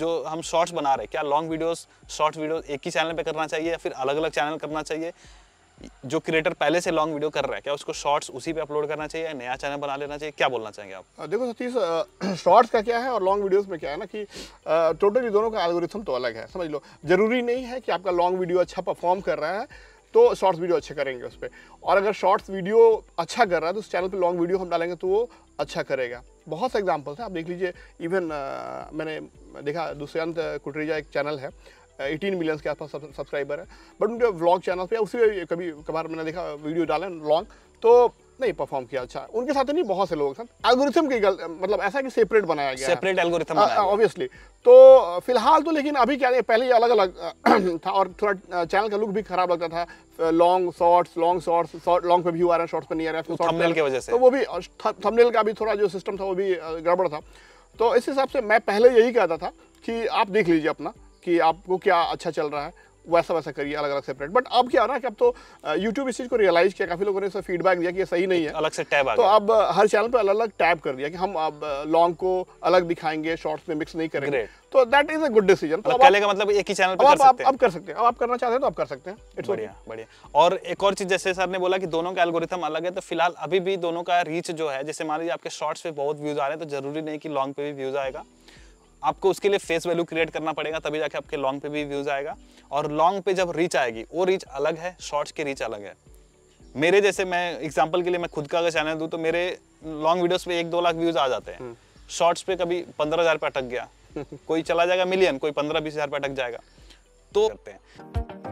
जो हम शॉर्ट्स बना रहे हैं क्या लॉन्ग वीडियोस शॉर्ट वीडियोस एक ही चैनल पे करना चाहिए या फिर अलग अलग चैनल करना चाहिए जो क्रिएटर पहले से लॉन्ग वीडियो कर रहा है क्या उसको शॉर्ट्स उसी पे अपलोड करना चाहिए नया चैनल बना लेना चाहिए क्या बोलना चाहेंगे आप देखो सतीश शॉर्ट्स का क्या है और लॉन्ग वीडियोस में क्या है ना कि टोटली दोनों का एल्गोरिथम तो अलग है समझ लो जरूरी नहीं है कि आपका लॉन्ग वीडियो अच्छा परफॉर्म कर रहा है तो शॉर्ट्स वीडियो अच्छे करेंगे उस पर और अगर शॉर्ट्स वीडियो अच्छा कर रहा है तो उस चैनल पर लॉन्ग वीडियो हम डालेंगे तो वो अच्छा करेगा बहुत से एग्जाम्पल्स हैं आप देख लीजिए इवन मैंने देखा दुष्यंत कुटरीजा एक चैनल है एटीन मिलियंस के आसपास सब्सक्राइबर है बट उनके व्लॉग चैनल पे उसी पर कभी कभार मैंने देखा वीडियो डाले लॉन्ग तो नहीं परफॉर्म किया अच्छा उनके साथ तो नहीं बहुत से लोग साथ एल्गोरिथम की गल मतलब ऐसा कि सेपरेट बनाया गया सेपरेट एल्गोरिथम ऑब्वियसली तो फिलहाल तो लेकिन अभी क्या पहले अलग अलग था और थोड़ा चैनल का लुक भी खराब लगता था long shorts long shorts short long पे व्यू आ रहे हैं शॉर्ट्स पे नहीं आ रहे हैं थंबनेल की वजह से तो वो भी थंबनेल का भी थोड़ा जो सिस्टम था वो भी गड़बड़ था तो इस हिसाब से मैं पहले यही कहता था कि आप देख लीजिए अपना कि आपको क्या अच्छा चल रहा है वैसा वैसा करिए अलग अलग सेपरेट बट अब क्या ना कि अब तो यूट्यूब इस चीज़ को रियलाइज़ किया काफ़ी लोगों ने इसका फीडबैक दिया कि ये सही नहीं है अलग से टैब तो अब हर चैनल पर अलग अलग टैब कर दिया कि हम अब लॉन्ग को अलग दिखाएंगे शॉर्ट्स में मिक्स नहीं करेंगे तो that is a good decision तो पहले का मतलब एक ही चैनल पर सकते हैं अब कर सकते हैं अब आप करना चाहते हैं तो आप कर सकते हैं इट्स बढ़िया बढ़िया और एक और चीज जैसे सर ने बोला कि दोनों का एल्गोरिथम अलग है तो फिलहाल अभी भी दोनों का रीच जो है जैसे मान लीजिए आपके शॉर्ट्स पे बहुत व्यूज आ रहे हैं तो जरूरी नहीं कि लॉन्ग पे भी व्यूज आएगा आपको उसके लिए फेस वैल्यू क्रिएट करना पड़ेगा तभी जाके आपके लॉन्ग पे भी व्यूज आएगा और लॉन्ग पे जब रीच आएगी वो रीच अलग है शॉर्ट्स की रीच अलग है मेरे जैसे मैं एग्जाम्पल के लिए मैं खुद का अगर चैनल दूँ तो मेरे लॉन्ग वीडियोज पे एक दो लाख व्यूज आ जाते हैं शॉर्ट्स हम्म। पे कभी पंद्रह हज़ार पे अटक गया कोई चला जाएगा मिलियन कोई पंद्रह बीस हज़ार पे अटक जाएगा तो करते हैं